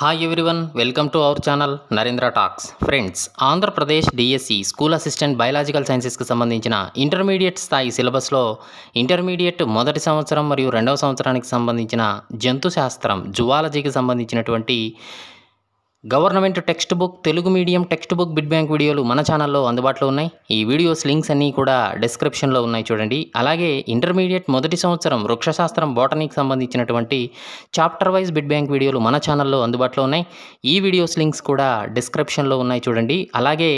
hi everyone welcome to our channel Narendra talks friends Andhra Pradesh DSC school assistant biological సైన్సెస్కి సంబంధించిన intermediate స్థాయి సిలబస్లో intermediate మొదటి సంవత్సరం మరియు రెండవ సంవత్సరానికి సంబంధించిన జంతు శాస్త్రం జువాలజీకి సంబంధించినటువంటి government text book Telugu medium text book bit bank వీడియోలు మన ఛానల్లో అందుబాటులో ఉన్నాయి ఈ వీడియోస్ లింక్స్ అన్నీ కూడా డిస్క్రిప్షన్లో ఉన్నాయి చూడండి అలాగే ఇంటర్మీడియట్ మొదటి సంవత్సరం వృక్షశాస్త్రం బోటనీకి సంబంధించినటువంటి చాప్టర్ వైజ్ బిడ్ బ్యాంక్ వీడియోలు మన ఛానల్లో అందుబాటులో ఉన్నాయి ఈ వీడియోస్ లింక్స్ కూడా డిస్క్రిప్షన్లో ఉన్నాయి చూడండి అలాగే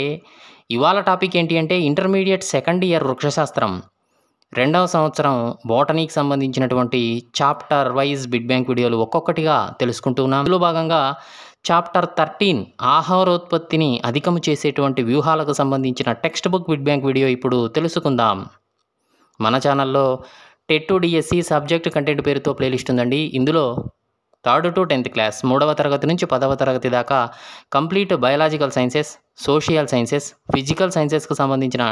ఇవాళ టాపిక్ ఏంటి అంటే ఇంటర్మీడియట్ సెకండ్ ఇయర్ వృక్షశాస్త్రం రెండవ సంవత్సరం బోటనీకి సంబంధించినటువంటి చాప్టర్ వైజ్ బిడ్ బ్యాంక్ వీడియోలు ఒక్కొక్కటిగా తెలుసుకుంటున్నాం అందులో భాగంగా చాప్టర్ థర్టీన్ ఆహారోత్పత్తిని అధికము చేసేటువంటి వ్యూహాలకు సంబంధించిన text book bit bank video ఇప్పుడు తెలుసుకుందాం మన ఛానల్లో టెట్టు డిఎస్సి సబ్జెక్ట్ కంటెంట్ పేరుతో ప్లేలిస్ట్ ఉందండి ఇందులో థర్డ్ టు టెన్త్ క్లాస్ మూడవ తరగతి నుంచి పదవ తరగతి దాకా complete biological sciences social sciences physical సైన్సెస్కు సంబంధించిన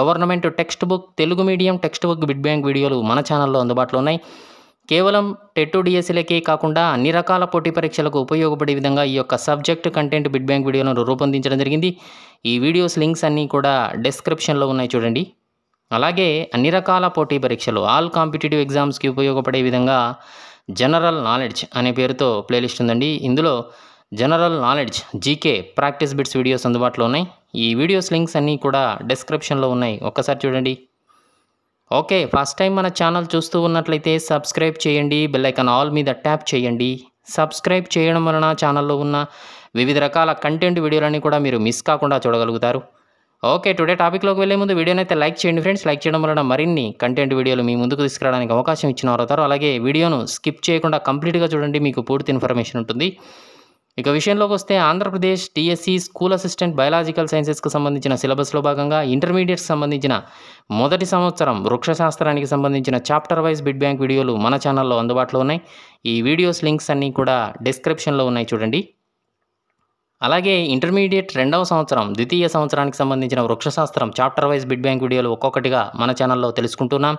government text book Telugu medium text book bit bank వీడియోలు మన ఛానల్లో అందుబాటులో ఉన్నాయి కేవలం టెట్టు డిఎస్సీలకే కాకుండా అన్ని రకాల పోటీ పరీక్షలకు ఉపయోగపడే విధంగా ఈ యొక్క సబ్జెక్ట్ కంటెంట్ బిడ్ బ్యాంక్ వీడియోలను రూపొందించడం జరిగింది ఈ వీడియోస్ లింక్స్ అన్నీ కూడా డిస్క్రిప్షన్లో ఉన్నాయి చూడండి అలాగే అన్ని రకాల పోటీ పరీక్షలు ఆల్ కాంపిటేటివ్ ఎగ్జామ్స్కి ఉపయోగపడే విధంగా జనరల్ నాలెడ్జ్ అనే పేరుతో ప్లేలిస్ట్ ఉందండి ఇందులో general knowledge GK practice bits videos అందుబాటులో ఉన్నాయి ఈ వీడియోస్ లింక్స్ అన్నీ కూడా డిస్క్రిప్షన్లో ఉన్నాయి ఒక్కసారి చూడండి ఓకే ఫస్ట్ టైం మన ఛానల్ చూస్తూ ఉన్నట్లయితే సబ్స్క్రైబ్ చేయండి బెల్లైకన్ ఆల్ మీద ట్యాప్ చేయండి సబ్స్క్రైబ్ చేయడం వలన ఛానల్లో ఉన్న వివిధ రకాల కంటెంట్ వీడియోలన్నీ కూడా మీరు మిస్ కాకుండా చూడగలుగుతారు ఓకే టుడే టాపిక్లోకి వెళ్ళే ముందు వీడియోని అయితే లైక్ చేయండి ఫ్రెండ్స్ లైక్ చేయడం వలన మరిన్ని కంటెంట్ వీడియోలు మీ ముందుకు తీసుకురావడానికి అవకాశం ఇచ్చిన వారు అలాగే వీడియోను స్కిప్ చేయకుండా కంప్లీట్గా చూడండి మీకు పూర్తి ఇన్ఫర్మేషన్ ఉంటుంది ఇక విషయంలోకి వస్తే Andhra Pradesh TSC school assistant biological సైన్సెస్కి సంబంధించిన సిలబస్లో భాగంగా ఇంటర్మీడియట్కి సంబంధించిన మొదటి సంవత్సరం వృక్షశాస్త్రానికి సంబంధించిన చాప్టర్ వైజ్ బిడ్ బ్యాంక్ వీడియోలు మన ఛానల్లో అందుబాటులో ఉన్నాయి ఈ వీడియోస్ లింక్స్ అన్నీ కూడా డిస్క్రిప్షన్లో ఉన్నాయి చూడండి అలాగే ఇంటర్మీడియట్ రెండవ సంవత్సరం ద్వితీయ సంవత్సరానికి సంబంధించిన వృక్షశాస్త్రం చాప్టర్ వైజ్ బిడ్ బ్యాంక్ వీడియోలు ఒక్కొక్కటిగా మన ఛానల్లో తెలుసుకుంటున్నాం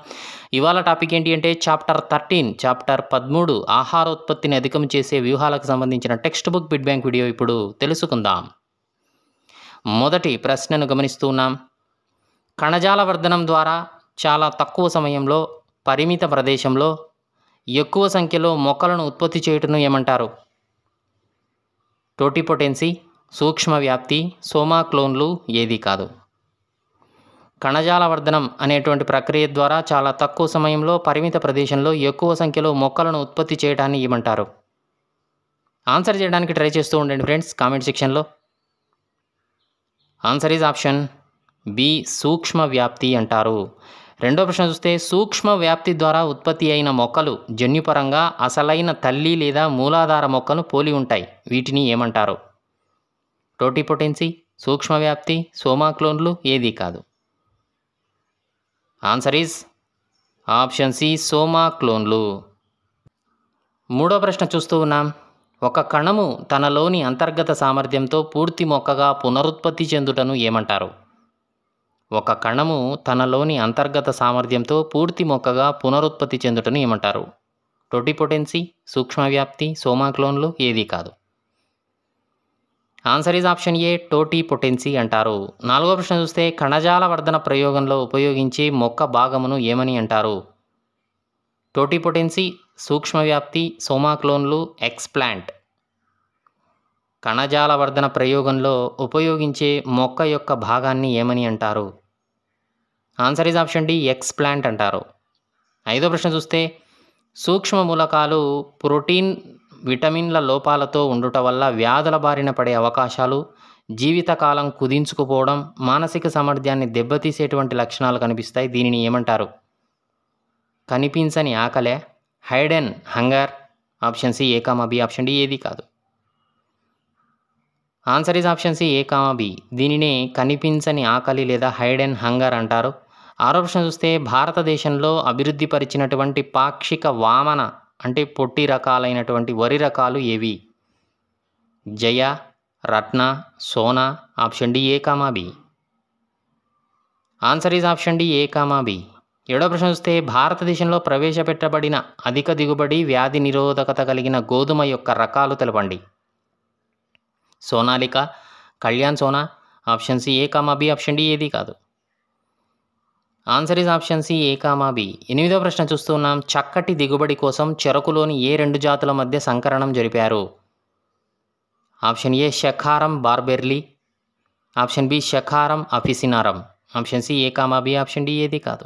ఇవాళ టాపిక్ ఏంటి అంటే చాప్టర్ థర్టీన్ చాప్టర్ పదమూడు ఆహారోత్పత్తిని అధికం చేసే వ్యూహాలకు సంబంధించిన text book bit bank video ఇప్పుడు తెలుసుకుందాం మొదటి ప్రశ్నను గమనిస్తున్నాం కణజాల వర్ధనం ద్వారా చాలా తక్కువ సమయంలో పరిమిత ప్రదేశంలో ఎక్కువ సంఖ్యలో మొక్కలను ఉత్పత్తి చేయటం ఏమంటారు టోటిపొటెన్సీ సూక్ష్మ వ్యాప్తి సోమా క్లోన్లు ఏది కాదు కణజాల వర్ధనం అనేటువంటి ప్రక్రియ ద్వారా చాలా తక్కువ సమయంలో పరిమిత ప్రదేశంలో ఎక్కువ సంఖ్యలో మొక్కలను ఉత్పత్తి చేయడాన్ని ఏమంటారు ఆన్సర్ చేయడానికి ట్రై చేస్తూ ఉండండి ఫ్రెండ్స్ కామెంట్ సెక్షన్లో ఆన్సర్ ఈజ్ ఆప్షన్ బి సూక్ష్మ వ్యాప్తి అంటారు రెండో ప్రశ్న చూస్తే సూక్ష్మ వ్యాప్తి ద్వారా ఉత్పత్తి అయిన మొక్కలు జన్యుపరంగా అసలైన తల్లి లేదా మూలాధార మొక్కను పోలి ఉంటాయి వీటిని ఏమంటారు టోటిపొటెన్సీ సూక్ష్మ వ్యాప్తి సోమాక్లోన్లు ఏదీ కాదు ఆన్సర్ ఈజ్ ఆప్షన్ సి సోమాక్లోన్లు మూడో ప్రశ్న చూస్తూ ఉన్నాం ఒక కణము తనలోని అంతర్గత సామర్థ్యంతో పూర్తి మొక్కగా పునరుత్పత్తి చెందుటను ఏమంటారు ఒక కణము తనలోని అంతర్గత సామర్థ్యంతో పూర్తి మొక్కగా పునరుత్పత్తి చెందుటను ఏమంటారు టొటిపొటెన్సీ సూక్ష్మవ్యాప్తి సోమాక్లోన్లు ఏదీ కాదు answer is option A totipotency అంటారు నాలుగో ప్రశ్న చూస్తే కణజాల వర్ధన ప్రయోగంలో ఉపయోగించే మొక్క భాగమును ఏమని అంటారు టోటీ పొటెన్సీ సూక్ష్మవ్యాప్తి సోమాక్లోన్లు ఎక్స్ప్లాంట్ కణజాల వర్ధన ప్రయోగంలో ఉపయోగించే మొక్క యొక్క భాగాన్ని ఏమని అంటారు answer is option D explant అంటారు ఐదో ప్రశ్న చూస్తే సూక్ష్మ మూలకాలు ప్రోటీన్ విటమిన్ల లోపాలతో ఉండుట వల్ల వ్యాధుల బారిన పడే అవకాశాలు జీవితకాలం కుదించుకుపోవడం మానసిక సామర్థ్యాన్ని దెబ్బతీసేటువంటి లక్షణాలు కనిపిస్తాయి దీనిని ఏమంటారు కనిపించని ఆకలే hidden hunger option C A B option D ఏది కాదు answer is option C A comma B దీనినే కనిపించని ఆకలి లేదా హైడ్ అండ్ హంగర్ అంటారు ఆరో ప్రశ్న చూస్తే భారతదేశంలో అభివృద్ధి పరిచినటువంటి పాక్షిక వామన అంటే పొట్టి రకాలైనటువంటి వరి రకాలు ఏవి Jaya Ratna Sona option D A comma B answer is option D A comma B ఏడో ప్రశ్న చూస్తే భారతదేశంలో ప్రవేశపెట్టబడిన అధిక దిగుబడి వ్యాధి నిరోధకత కలిగిన గోధుమ యొక్క రకాలు తెలపండి Sonalika Kalyan Sona option C A comma B option D ఏది కాదు answer is option C A comma B ఎనిమిదో ప్రశ్న చూస్తున్నాం చక్కటి దిగుబడి కోసం చెరకులోని ఏ రెండు జాతుల మధ్య సంకరణం జరిపారు option A Saccharum barberi option B Saccharum officinarum option C A comma B option D ఏది కాదు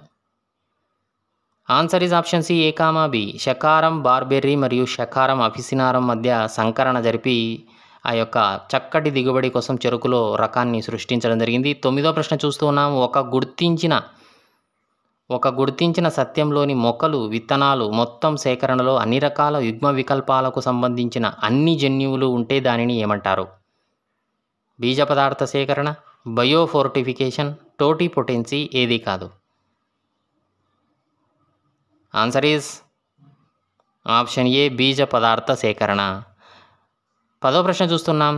answer is option C A comma B Saccharum barberi మరియు షకారం అఫిసినారం మధ్య సంకరణ జరిపి ఆ యొక్క చక్కటి దిగుబడి కోసం చెరుకులో రకాన్ని సృష్టించడం జరిగింది తొమ్మిదో ప్రశ్న చూస్తూ ఉన్నాం ఒక గుర్తించిన ఒక గుర్తించిన సత్యంలోని మొక్కలు విత్తనాలు మొత్తం సేకరణలో అన్ని రకాల యుగ్మ వికల్పాలకు సంబంధించిన అన్ని జన్యువులు ఉంటే దానిని ఏమంటారు బీజ పదార్థ సేకరణ బయోఫోర్టిఫికేషన్ టోటీ పొటెన్సీ ఏది కాదు ఆన్సర్ ఈజ్ ఆప్షన్ ఏ బీజ పదార్థ సేకరణ పదో ప్రశ్న చూస్తున్నాం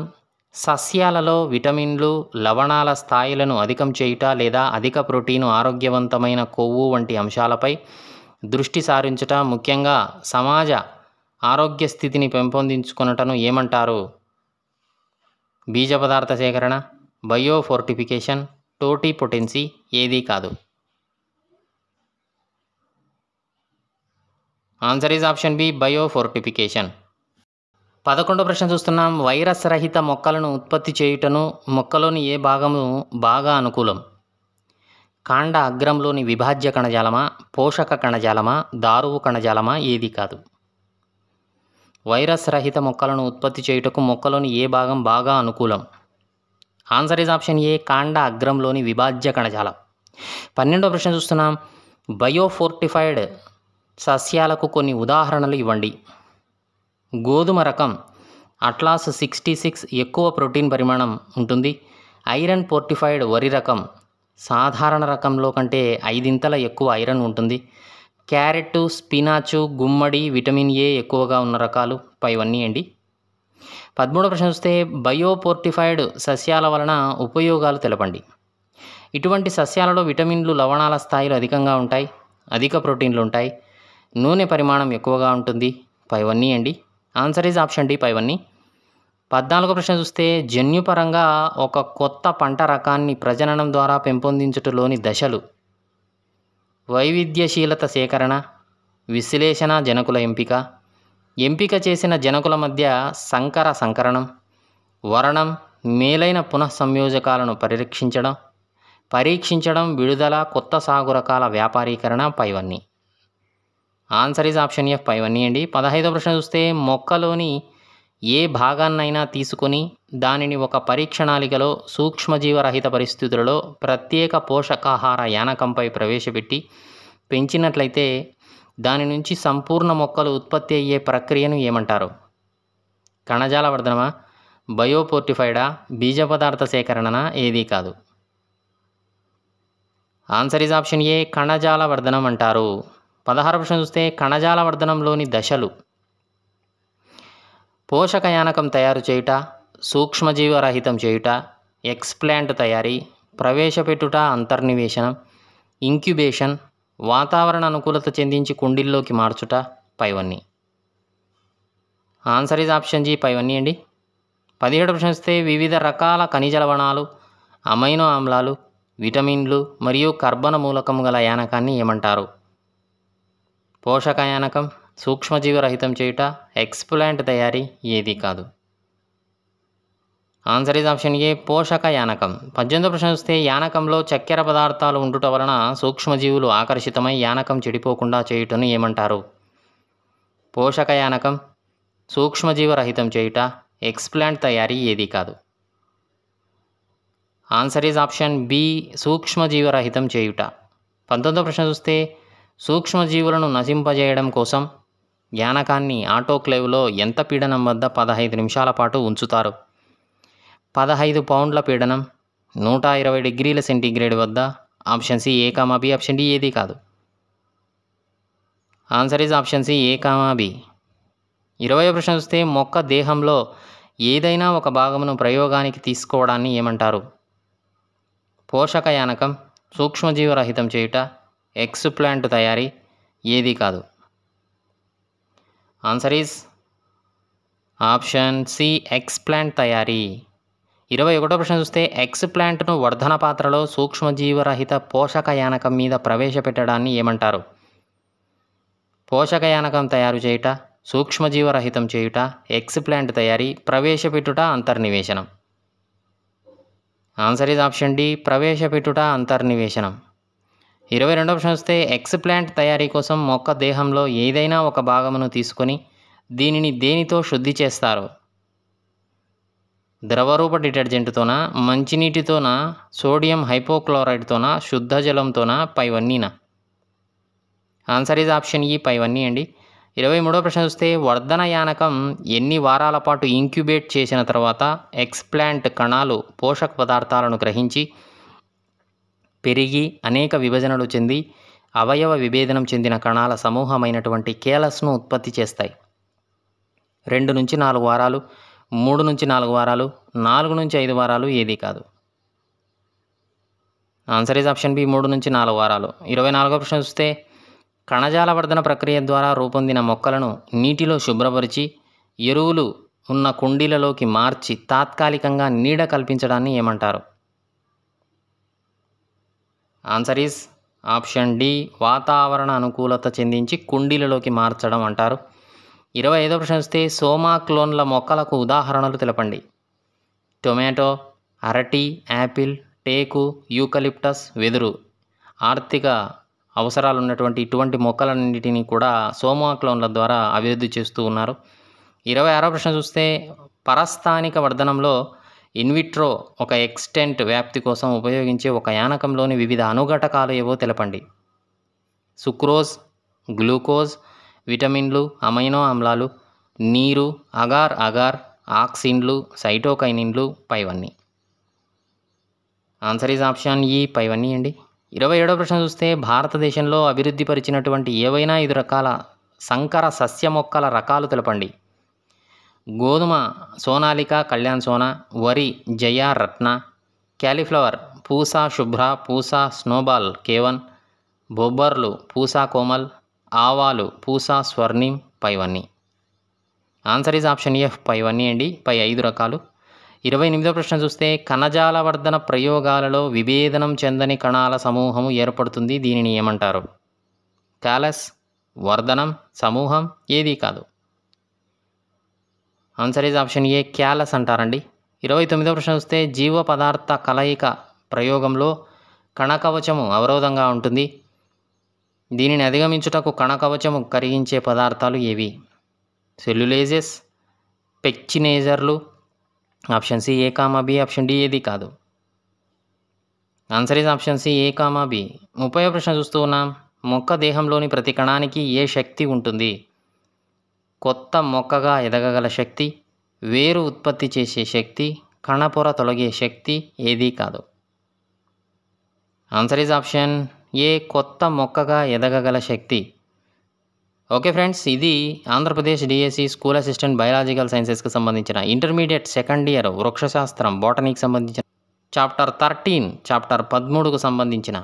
సస్యాలలో విటమిన్లు లవణాల స్థాయిలను అధికం చేయుట లేదా అధిక ప్రోటీను ఆరోగ్యవంతమైన కొవ్వు వంటి అంశాలపై దృష్టి సారించుట ముఖ్యంగా సమాజ ఆరోగ్య స్థితిని పెంపొందించుకున్నటను ఏమంటారు బీజ పదార్థ సేకరణ బయోఫోర్టిఫికేషన్ టోటీ పొటెన్సీ ఏదీ కాదు answer is option B biofortification పదకొండో ప్రశ్న చూస్తున్నాం వైరస్ రహిత మొక్కలను ఉత్పత్తి చేయుటను మొక్కలోని ఏ భాగము బాగా అనుకూలం కాండ అగ్రంలోని విభాజ్య కణజాలమా పోషక కణజాలమా దారువు కణజాలమా ఏది కాదు వైరస్ రహిత మొక్కలను ఉత్పత్తి చేయుటకు మొక్కలోని ఏ భాగం బాగా అనుకూలం ఆన్సర్ ఇస్ ఆప్షన్ ఏ కాండ అగ్రంలోని విభాజ్య కణజాలం పన్నెండో ప్రశ్న చూస్తున్నాం బయోఫోర్టిఫైడ్ సస్యాలకు కొన్ని ఉదాహరణలు ఇవ్వండి గోధుమ రకం అట్లాస్ సిక్స్టీ సిక్స్ ఎక్కువ ప్రోటీన్ పరిమాణం ఉంటుంది ఐరన్ పోర్టిఫైడ్ వరి రకం సాధారణ రకంలో కంటే ఐదింతల ఎక్కువ ఐరన్ ఉంటుంది క్యారెట్ స్పినాచు గుమ్మడి విటమిన్ ఏ ఎక్కువగా ఉన్న రకాలు పైవన్నీ అండి పదమూడవ ప్రశ్న చూస్తే బయోపోర్టిఫైడ్ సస్యాల వలన ఉపయోగాలు తెలపండి ఇటువంటి సస్యాలలో విటమిన్లు లవణాల స్థాయిలు అధికంగా ఉంటాయి అధిక ప్రోటీన్లు ఉంటాయి నూనె పరిమాణం ఎక్కువగా ఉంటుంది పైవన్నీ అండి ఆన్సర్ ఈజ్ ఆప్షన్ డి పైవన్నీ పద్నాలుగో ప్రశ్న చూస్తే జన్యుపరంగా ఒక కొత్త పంట రకాన్ని ప్రజననం ద్వారా పెంపొందించుటలోని దశలు వైవిధ్యశీలత సేకరణ విశ్లేషణ జనకుల ఎంపిక ఎంపిక చేసిన జనకుల మధ్య సంకర సంకరణం వరణం మేలైన పునఃసంయోజకాలను పరిరక్షించడం పరీక్షించడం విడుదల కొత్త సాగు రకాల వ్యాపారీకరణ పైవన్నీ ఆన్సర్ ఈజ్ ఆప్షన్ ఎఫ్ ఇవన్నీ అండి పదహైదో ప్రశ్న చూస్తే మొక్కలోని ఏ భాగాన్నైనా తీసుకొని దానిని ఒక పరీక్షణాళికలో సూక్ష్మజీవరహిత పరిస్థితులలో ప్రత్యేక పోషకాహార యానకంపై ప్రవేశపెట్టి పెంచినట్లయితే దాని నుంచి సంపూర్ణ మొక్కలు ఉత్పత్తి అయ్యే ప్రక్రియను ఏమంటారు కణజాల వర్ధనమా బయోపోర్టిఫైడా బీజ పదార్థ సేకరణన ఏదీ కాదు ఆన్సర్ ఈజ్ ఆప్షన్ ఏ కణజాల వర్ధనం అంటారు పదహారు ప్రశ్న చూస్తే కణజాల వర్ధనంలోని దశలు పోషక యానకం తయారు చేయుట సూక్ష్మజీవరహితం చేయుట ఎక్స్ప్లాంట్ తయారీ ప్రవేశపెట్టుట అంతర్నివేశనం ఇంక్యుబేషన్ వాతావరణ అనుకూలత చెందించి కుండీల్లోకి మార్చుట పైవన్నీ ఆన్సర్ ఈజ్ ఆప్షన్ జీ పైవన్నీ అండి పదిహేడు ప్రశ్న వస్తే వివిధ రకాల ఖనిజ లవణాలు అమైనో ఆమ్లాలు విటమిన్లు మరియు కర్బన మూలకం గల యానకాన్ని ఏమంటారు పోషకాయనకం సూక్ష్మజీవరహితం చేయుట ఎక్స్ప్లాంట్ తయారీ ఏది కాదు ఆన్సర్ ఈజ్ ఆప్షన్ ఏ పోషక యానకం పద్దెనిమిదో ప్రశ్న చూస్తే యానకంలో చక్కెర పదార్థాలు ఉండుట వలన సూక్ష్మజీవులు ఆకర్షితమై యానకం చెడిపోకుండా చేయుటను ఏమంటారు పోషక యానకం సూక్ష్మజీవరహితం చేయుట ఎక్స్ప్లాంట్ తయారీ ఏది కాదు ఆన్సర్ ఈజ్ ఆప్షన్ బి సూక్ష్మజీవరహితం చేయుట పంతొమ్మిదో ప్రశ్న చూస్తే సూక్ష్మజీవులను నశింపజేయడం కోసం యానకాన్ని ఆటోక్లేవ్లో ఎంత పీడనం వద్ద పదహైదు నిమిషాల పాటు ఉంచుతారు పదహైదు పౌండ్ల పీడనం నూట ఇరవై డిగ్రీల సెంటీగ్రేడ్ వద్ద option C A comma B option D ఏది కాదు answer is option C A comma B ఇరవై ప్రశ్న వస్తే మొక్క దేహంలో ఏదైనా ఒక భాగమును ప్రయోగానికి తీసుకోవడాన్ని ఏమంటారు పోషక యానకం సూక్ష్మజీవరహితం చేయుట ఎక్స్ ప్లాంట్ తయారీ ఏది కాదు answer is option C explant తయారీ ఇరవై ఒకటో ప్రశ్న చూస్తే ఎక్స్ ప్లాంట్ను వర్ధన పాత్రలో సూక్ష్మజీవరహిత పోషక యానకం మీద ప్రవేశపెట్టడాన్ని ఏమంటారు పోషక యానకం తయారు చేయుట సూక్ష్మజీవరహితం చేయుట ఎక్స్ ప్లాంట్ తయారీ ప్రవేశపెట్టుట అంతర్నివేశనం ఆన్సర్ ఈజ్ ఆప్షన్ డి ప్రవేశపెట్టుట అంతర్నివేశనం ఇరవై రెండో ప్రశ్న వస్తే ఎక్స్ప్లాంట్ తయారీ కోసం మొక్క దేహంలో ఏదైనా ఒక భాగమును తీసుకొని దీనిని దేనితో శుద్ధి చేస్తారు ద్రవరూప డిటర్జెంట్తోనా మంచినీటితోనా సోడియం హైపోక్లోరైడ్తోనా శుద్ధ జలంతోనా పైవన్నీనా ఆన్సర్ ఈజ్ ఆప్షన్ ఈ పైవన్నీ అండి ఇరవై మూడో ప్రశ్న వస్తే వర్ధన యానకం ఎన్ని వారాల పాటు ఇంక్యుబేట్ చేసిన తర్వాత ఎక్స్ప్లాంట్ కణాలు పోషక పదార్థాలను గ్రహించి పెరిగి అనేక విభజనలు చెంది అవయవ విభేదనం చెందిన కణాల సమూహమైనటువంటి కేలస్ను ఉత్పత్తి చేస్తాయి రెండు నుంచి నాలుగు వారాలు మూడు నుంచి నాలుగు వారాలు నాలుగు నుంచి ఐదు వారాలు ఏది కాదు ఆన్సర్ ఈజ్ ఆప్షన్ బి మూడు నుంచి నాలుగు వారాలు ఇరవై నాలుగో ప్రశ్న చూస్తే కణజాల వర్ధన ప్రక్రియ ద్వారా రూపొందిన మొక్కలను నీటిలో శుభ్రపరిచి ఎరువులు ఉన్న కుండీలలోకి మార్చి తాత్కాలికంగా నీడ కల్పించడాన్ని ఏమంటారు ఆన్సర్ ఈజ్ ఆప్షన్ డి వాతావరణ అనుకూలత చెందించి కుండీలలోకి మార్చడం అంటారు ఇరవై ఐదో ప్రశ్న వస్తే సోమాక్లోన్ల మొక్కలకు ఉదాహరణలు తెలపండి టొమాటో అరటి యాపిల్ టేకు యూకలిప్టస్ వెదురు ఆర్థిక అవసరాలు ఉన్నటువంటి ఇటువంటి మొక్కలన్నింటినీ కూడా సోమాక్లోన్ల ద్వారా అభివృద్ధి చేస్తూ ఉన్నారు ఇరవై ఆరో ప్రశ్న చూస్తే పరస్థానిక వర్ధనంలో ఇన్విట్రో ఒక ఎక్స్టెంట్ వ్యాప్తి కోసం ఉపయోగించే ఒక యానకంలోని వివిధ అనుఘటకాలు ఏవో తెలపండి సుక్రోజ్ గ్లూకోజ్ విటమిన్లు అమైనో ఆమ్లాలు నీరు అగార్ అగార్ ఆక్సిన్లు సైటోకైనిన్లు పైవన్నీ ఆన్సర్ ఈజ్ ఆప్షన్ ఈ పైవన్నీ అండి ఇరవై ఏడవ ప్రశ్న చూస్తే భారతదేశంలో అభివృద్ధిపరిచినటువంటి ఏవైనా ఐదు రకాల సంకర సస్య మొక్కల రకాలు తెలపండి గోధుమ సోనాలిక కళ్యాణ్ సోనా వరి జయ రత్న క్యాలీఫ్లవర్ పూసా శుభ్ర పూసా స్నోబాల్ కేవన్ బొబ్బర్లు పూసా కోమల్ ఆవాలు పూసా స్వర్ణిం పైవన్నీ ఆన్సర్ ఈజ్ ఆప్షన్ ఎఫ్ పైవన్నీ అండి పై ఐదు రకాలు ఇరవై ఎనిమిదో ప్రశ్న చూస్తే కణజాల వర్ధన ప్రయోగాలలో విభేదనం చెందని కణాల సమూహము ఏర్పడుతుంది దీనిని ఏమంటారు కాలస్ వర్ధనం సమూహం ఏదీ కాదు answer is option A callus అంటారండి ఇరవై తొమ్మిదో ప్రశ్న వస్తే జీవ పదార్థ కలయిక ప్రయోగంలో కణకవచము అవరోధంగా ఉంటుంది దీనిని అధిగమించుటకు కణకవచము కరిగించే పదార్థాలు ఏవి సెల్యులేజెస్ పెక్చినేజర్లు option C A comma B option D ఏది కాదు answer is option C A comma B ముప్పై ప్రశ్న చూస్తూ ఉన్నాం మొక్క దేహంలోని ప్రతి కణానికి ఏ శక్తి ఉంటుంది కొత్త మొక్కగా ఎదగగల శక్తి వేరు ఉత్పత్తి చేసే శక్తి కణపొర తొలగే శక్తి ఏదీ కాదు ఆన్సర్ ఈజ్ ఆప్షన్ ఏ కొత్త మొక్కగా ఎదగగల శక్తి ఓకే ఫ్రెండ్స్ ఇది Andhra Pradesh DSC school assistant biological సైన్సెస్కి సంబంధించిన ఇంటర్మీడియట్ సెకండ్ ఇయర్ వృక్షశాస్త్రం బోటనీకి సంబంధించిన చాప్టర్ థర్టీన్ చాప్టర్ పదమూడుకు సంబంధించిన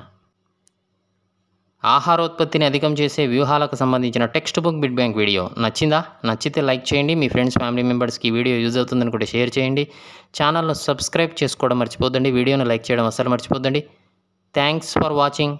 ఆహారోత్పత్తిని అధికం చేసే వ్యూహాలకు సంబంధించిన text book bit bank video నచ్చిందా నచ్చితే లైక్ చేయండి మీ ఫ్రెండ్స్ ఫ్యామిలీ మెంబర్స్కి వీడియో యూజ్ అవుతుందని కూడా షేర్ చేయండి ఛానల్ను సబ్స్క్రైబ్ చేసుకోవడం మర్చిపోద్దండి వీడియోను లైక్ చేయడం అసలు మర్చిపోద్దండి థ్యాంక్స్ ఫర్ వాచింగ్